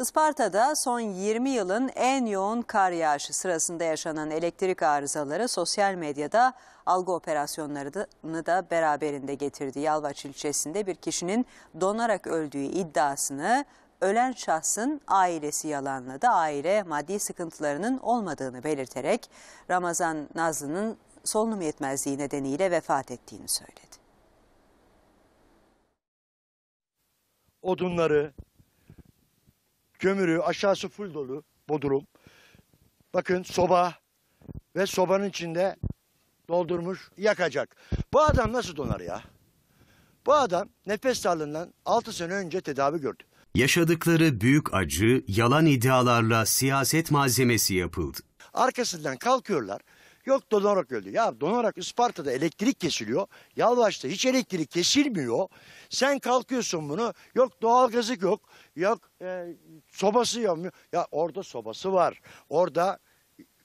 Isparta'da son 20 yılın en yoğun kar yağışı sırasında yaşanan elektrik arızaları sosyal medyada algı operasyonlarını da beraberinde getirdi. Yalvaç ilçesinde bir kişinin donarak öldüğü iddiasını ölen şahsın ailesi yalanladı. Aile maddi sıkıntılarının olmadığını belirterek Ramazan Nazlı'nın solunum yetmezliği nedeniyle vefat ettiğini söyledi. Odunları, kömürü, aşağısı full dolu bodrum. Bakın soba ve sobanın içinde doldurmuş yakacak. Bu adam nasıl donar ya? Bu adam nefes darlığından 6 sene önce tedavi gördü. Yaşadıkları büyük acı yalan iddialarla siyaset malzemesi yapıldı. Arkasından kalkıyorlar. Yok donarak öldü. Ya donarak Isparta'da elektrik kesiliyor. Yalvaç'ta hiç elektrik kesilmiyor. Sen kalkıyorsun bunu. Yok doğalgazı yok. Yok e, sobası yanmıyor. Ya orada sobası var. Orada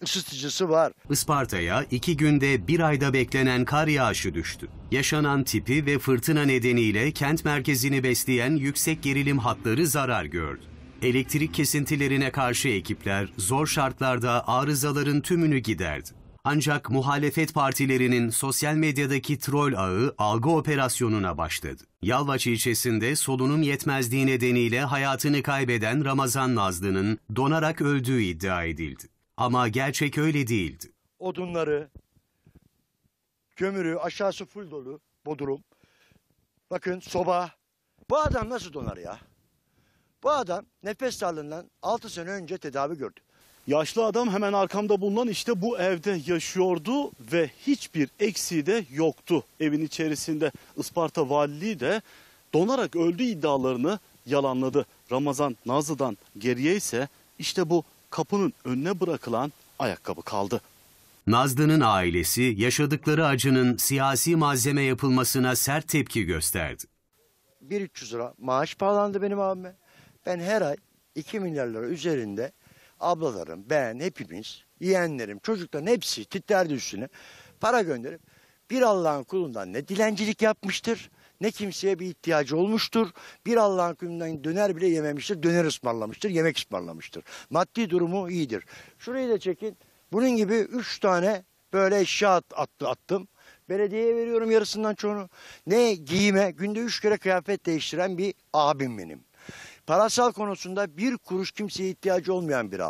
ısıtıcısı var. Isparta'ya iki günde bir ayda beklenen kar yağışı düştü. Yaşanan tipi ve fırtına nedeniyle kent merkezini besleyen yüksek gerilim hatları zarar gördü. Elektrik kesintilerine karşı ekipler zor şartlarda arızaların tümünü giderdi. Ancak muhalefet partilerinin sosyal medyadaki troll ağı algı operasyonuna başladı. Yalvaç ilçesinde solunum yetmezliği nedeniyle hayatını kaybeden Ramazan Nazlı'nın donarak öldüğü iddia edildi. Ama gerçek öyle değildi. Odunları, kömürü aşağısı full dolu Bodrum. Bakın soba. Bu adam nasıl donar ya? Bu adam nefes darlığından 6 sene önce tedavi gördü. Yaşlı adam hemen arkamda bulunan işte bu evde yaşıyordu ve hiçbir eksiği de yoktu evin içerisinde. Isparta valiliği de donarak öldüğü iddialarını yalanladı. Ramazan Nazlı'dan geriye ise işte bu kapının önüne bırakılan ayakkabı kaldı. Nazlı'nın ailesi yaşadıkları acının siyasi malzeme yapılmasına sert tepki gösterdi. 1300 lira maaş pahalandı benim abime. Ben her ay 2 milyar lira üzerinde ablalarım, ben, hepimiz, yeğenlerim, çocukların hepsi titlerdi üstüne para gönderip bir Allah'ın kulundan ne dilencilik yapmıştır ne kimseye bir ihtiyacı olmuştur. Bir Allah'ın kulundan döner bile yememiştir. Döner ısmarlamıştır, yemek ısmarlamıştır. Maddi durumu iyidir. Şurayı da çekin. Bunun gibi üç tane böyle eşya attı, attım. Belediyeye veriyorum yarısından çoğunu. Ne giyime günde üç kere kıyafet değiştiren bir abim benim. Parasal konusunda bir kuruş kimseye ihtiyacı olmayan bir abim.